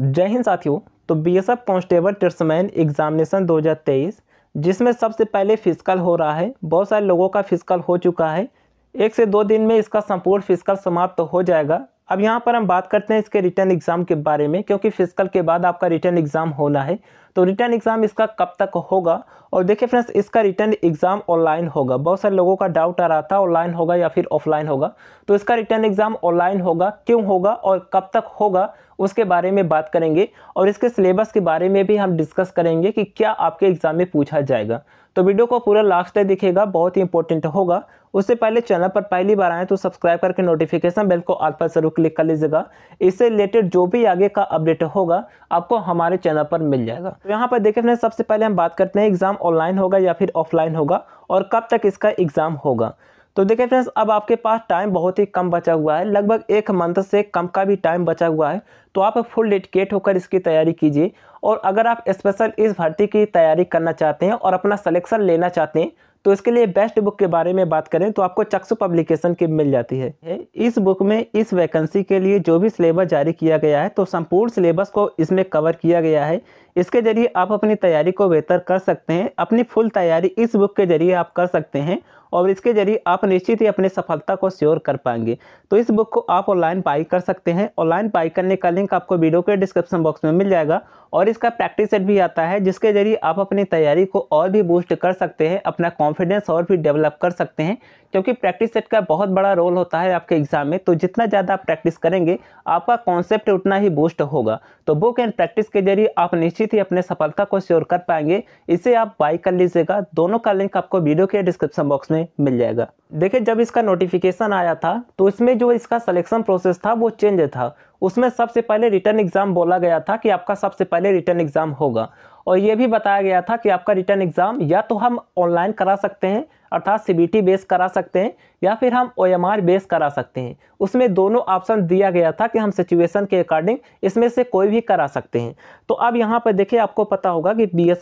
जय हिंद साथियों तो बीएसएफ कांस्टेबल टिर्समैन एग्जामिनेशन 2023 जिसमें सबसे पहले फिजिकल हो रहा है बहुत सारे लोगों का फिजिकल हो चुका है एक से दो दिन में इसका संपूर्ण फिजिकल समाप्त तो हो जाएगा अब यहाँ पर हम बात करते हैं इसके रिटर्न एग्ज़ाम के बारे में क्योंकि फिजिकल के बाद आपका रिटर्न एग्ज़ाम होना है तो रिटर्न एग्ज़ाम इसका कब तक होगा और देखिए फ्रेंड्स इसका रिटर्न एग्ज़ाम ऑनलाइन होगा बहुत सारे लोगों का डाउट आ रहा था ऑनलाइन होगा या फिर ऑफलाइन होगा तो इसका रिटर्न एग्ज़ाम ऑनलाइन होगा क्यों होगा और कब तक होगा उसके बारे में बात करेंगे और इसके सिलेबस के बारे में भी हम डिस्कस करेंगे कि क्या आपके एग्ज़ाम में पूछा जाएगा तो वीडियो को पूरा लास्ट तक देखेगा बहुत ही इंपॉर्टेंट होगा उससे पहले चैनल पर पहली बार आए तो सब्सक्राइब करके नोटिफिकेशन बेल को आल पर जरूर क्लिक कर लीजिएगा इससे रिलेटेड जो भी आगे का अपडेट होगा आपको हमारे चैनल पर मिल जाएगा तो यहाँ पर देखे फ्रेंड्स सबसे पहले हम बात करते हैं एग्ज़ाम ऑनलाइन होगा या फिर ऑफलाइन होगा और कब तक इसका एग्ज़ाम होगा तो देखिए फ्रेंड्स अब आपके पास टाइम बहुत ही कम बचा हुआ है लगभग एक मंथ से कम का भी टाइम बचा हुआ है तो आप फुल डेडिकेट होकर इसकी तैयारी कीजिए और अगर आप स्पेशल इस भर्ती की तैयारी करना चाहते हैं और अपना सलेक्शन लेना चाहते हैं तो इसके लिए बेस्ट बुक के बारे में बात करें तो आपको चक्सु पब्लिकेशन की मिल जाती है इस बुक में इस वैकेंसी के लिए जो भी सिलेबस जारी किया गया है तो संपूर्ण सिलेबस को इसमें कवर किया गया है इसके जरिए आप अपनी तैयारी को बेहतर कर सकते हैं अपनी फुल तैयारी इस बुक के जरिए आप कर सकते हैं और इसके जरिए आप निश्चित ही अपनी सफलता को श्योर कर पाएंगे तो इस बुक को आप ऑनलाइन बाई कर सकते हैं ऑनलाइन बाई करने का लिंक आपको वीडियो के डिस्क्रिप्शन बॉक्स में मिल जाएगा और इसका प्रैक्टिस सेट भी आता है जिसके जरिए आप अपनी तैयारी को और भी बूस्ट कर सकते हैं अपना कॉन्फिडेंस और भी डेवलप कर सकते हैं क्योंकि प्रैक्टिस सेट का बहुत बड़ा रोल होता है आपके एग्जाम में तो जितना ज़्यादा आप प्रैक्टिस करेंगे आपका कॉन्सेप्ट उतना ही बूस्ट होगा तो बुक एंड प्रैक्टिस के जरिए आप निश्चित निश्चित ही अपने सफलता को श्योर कर पाएंगे इसे आप बाई कर लीजिएगा दोनों का लिंक आपको वीडियो के डिस्क्रिप्शन बॉक्स में मिल जाएगा देखिए जब इसका नोटिफिकेशन आया था तो इसमें जो इसका सिलेक्शन प्रोसेस था वो चेंज था उसमें सबसे पहले रिटर्न एग्जाम बोला गया था कि आपका सबसे पहले रिटर्न एग्जाम होगा और ये भी बताया गया था कि आपका रिटर्न एग्जाम या तो हम ऑनलाइन करा सकते हैं अर्थात सी बेस करा सकते हैं या फिर हम ओ बेस करा सकते हैं उसमें दोनों ऑप्शन दिया गया था कि हम सिचुएशन के अकॉर्डिंग इसमें से कोई भी करा सकते हैं तो अब यहाँ पर देखिए आपको पता होगा कि बी एस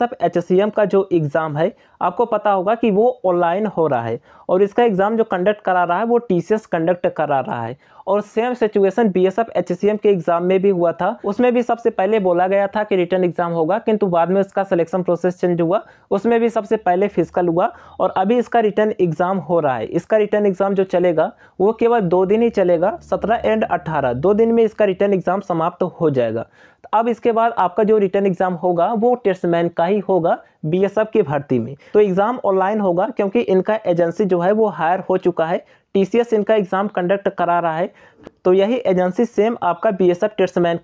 का जो एग्ज़ाम है आपको पता होगा कि वो ऑनलाइन हो रहा है और इसका एग्ज़ाम जो कंडक्ट करा रहा है वो टी कंडक्ट करा रहा है और सेम सिचुएसन बी एस के एग्ज़ाम में भी हुआ था उसमें भी सबसे पहले बोला गया था कि रिटर्न एग्ज़ाम होगा किंतु बाद में उसका सलेक्शन प्रोसेस चेंज हुआ उसमें भी सबसे पहले फिजिकल हुआ और अभी इसका इसका रिटर्न एग्ज़ाम हो रहा है इसका रिटर्न एग्ज़ाम जो चलेगा वो केवल दो दिन ही चलेगा सत्रह एंड अट्ठारह दो दिन में इसका रिटर्न एग्ज़ाम समाप्त हो जाएगा तो अब इसके बाद आपका जो रिटर्न एग्ज़ाम होगा वो टेस्टमैन का ही होगा बीएसएफ की भर्ती में तो एग्ज़ाम ऑनलाइन होगा क्योंकि इनका एजेंसी जो है वो हायर हो चुका है टीसीएस इनका एग्ज़ाम कंडक्ट करा रहा है तो यही एजेंसी सेम आपका बी एस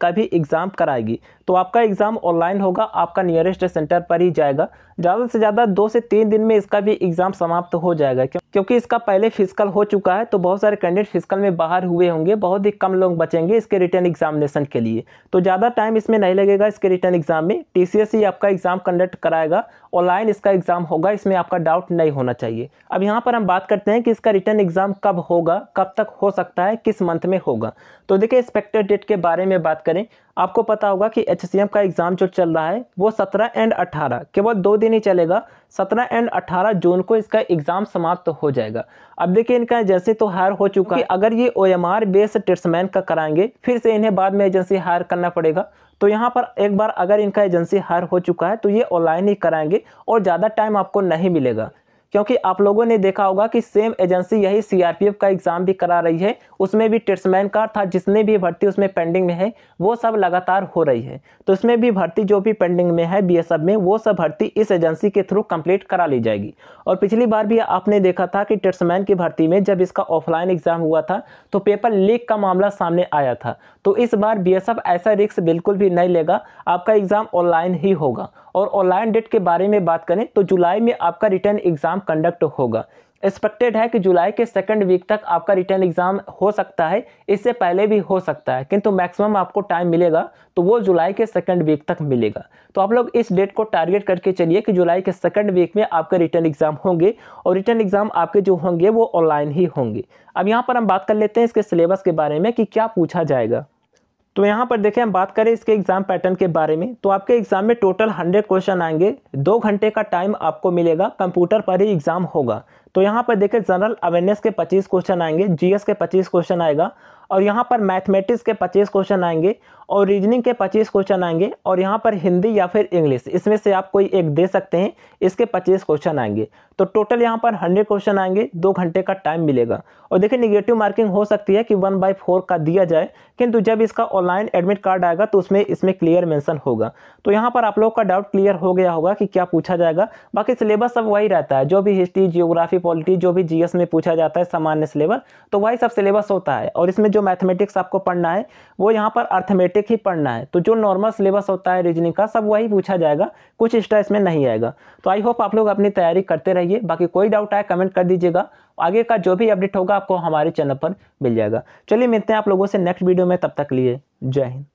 का भी एग्ज़ाम कराएगी तो आपका एग्ज़ाम ऑनलाइन होगा आपका नियरेस्ट सेंटर पर ही जाएगा ज़्यादा से ज़्यादा दो से तीन दिन में इसका भी एग्ज़ाम समाप्त हो जाएगा क्योंकि इसका पहले फिजिकल हो चुका है तो बहुत सारे कैंडिडेट फिजिकल में बाहर हुए होंगे बहुत ही कम लोग बचेंगे इसके रिटर्न एग्जामिनेशन के लिए तो ज़्यादा टाइम इसमें नहीं लगेगा इसके रिटर्न एग्जाम में टी ही आपका एग्जाम कंडक्ट कराएगा ऑनलाइन इसका एग्जाम होगा इसमें आपका डाउट नहीं होना चाहिए अब यहाँ पर हम बात करते हैं कि इसका रिटर्न एग्जाम कब होगा कब तक हो सकता है किस मंथ में होगा तो देखिए एक्सपेक्टेड डेट के बारे में बात करें आपको पता होगा कि एच का एग्ज़ाम जो चल रहा है वो सत्रह एंड अट्ठारह केवल दो दिन ही चलेगा सत्रह एंड अट्ठारह जून को इसका एग्ज़ाम समाप्त तो हो जाएगा अब देखिए इनका एजेंसी तो हायर हो चुका है अगर ये ओ एम आर बेस टेट्समैन का कराएंगे फिर से इन्हें बाद में एजेंसी हायर करना पड़ेगा तो यहाँ पर एक बार अगर इनका एजेंसी हायर हो चुका है तो ये ऑनलाइन ही कराएंगे और ज़्यादा टाइम आपको नहीं मिलेगा क्योंकि आप लोगों ने देखा होगा कि सेम एजेंसी यही सीआरपीएफ का एग्ज़ाम भी करा रही है उसमें भी टेट्समैन का था जिसने भी भर्ती उसमें पेंडिंग में है वो सब लगातार हो रही है तो इसमें भी भर्ती जो भी पेंडिंग में है बी में वो सब भर्ती इस एजेंसी के थ्रू कंप्लीट करा ली जाएगी और पिछली बार भी आपने देखा था कि टेट्समैन की भर्ती में जब इसका ऑफलाइन एग्ज़ाम हुआ था तो पेपर लीक का मामला सामने आया था तो इस बार बी ऐसा रिक्स बिल्कुल भी नहीं लेगा आपका एग्ज़ाम ऑनलाइन ही होगा और ऑनलाइन डेट के बारे में बात करें तो जुलाई में आपका रिटर्न एग्ज़ाम कंडक्ट होगा एक्सपेक्टेड है कि जुलाई के सेकंड वीक तक आपका रिटर्न एग्जाम हो सकता है इससे पहले भी हो सकता है किंतु मैक्सिमम आपको टाइम मिलेगा तो वो जुलाई के सेकंड वीक तक मिलेगा तो आप लोग इस डेट को टारगेट करके चलिए कि जुलाई के सेकंड वीक में आपके रिटर्न एग्जाम होंगे और रिटर्न एग्जाम आपके जो होंगे वो ऑनलाइन ही होंगे अब यहाँ पर हम बात कर लेते हैं इसके सिलेबस के बारे में कि क्या पूछा जाएगा तो यहाँ पर देखें हम बात करें इसके एग्ज़ाम पैटर्न के बारे में तो आपके एग्ज़ाम में टोटल हंड्रेड क्वेश्चन आएंगे दो घंटे का टाइम आपको मिलेगा कंप्यूटर पर ही एग्ज़ाम होगा तो यहाँ पर देखें जनरल अवेयरनेस के 25 क्वेश्चन आएंगे जीएस के 25 क्वेश्चन आएगा और यहाँ पर मैथमेटिक्स के 25 क्वेश्चन आएंगे और रीजनिंग के 25 क्वेश्चन आएंगे और यहाँ पर हिंदी या फिर इंग्लिश इसमें से आप कोई एक दे सकते हैं इसके 25 क्वेश्चन आएंगे तो टोटल यहाँ पर 100 क्वेश्चन आएंगे दो घंटे का टाइम मिलेगा और देखिए निगेटिव मार्किंग हो सकती है कि वन बाई फोर का दिया जाए किंतु जब इसका ऑनलाइन एडमिट कार्ड आएगा तो उसमें इसमें क्लियर मैंसन होगा तो यहाँ पर आप लोग का डाउट क्लियर हो गया होगा कि क्या पूछा जाएगा बाकी सिलेबस सब वही रहता है जो भी हिस्ट्री जियोग्राफी पॉलिटी जो भी जीएस में पूछा जाता है सामान्य सिलेबस तो वही सब सिलेबस होता है और इसमें जो मैथमेटिक्स आपको पढ़ना है वो यहाँ पर अर्थमेटिक ही पढ़ना है तो जो नॉर्मल सिलेबस होता है रीजनिंग का सब वही पूछा जाएगा कुछ एक्स्ट्रा इसमें नहीं आएगा तो आई होप आप लोग अपनी तैयारी करते रहिए बाकी कोई डाउट आए कमेंट कर दीजिएगा आगे का जो भी अपडेट होगा आपको हमारे चैनल पर मिल जाएगा चलिए मिलते हैं आप लोगों से नेक्स्ट वीडियो में तब तक लिए जय हिंद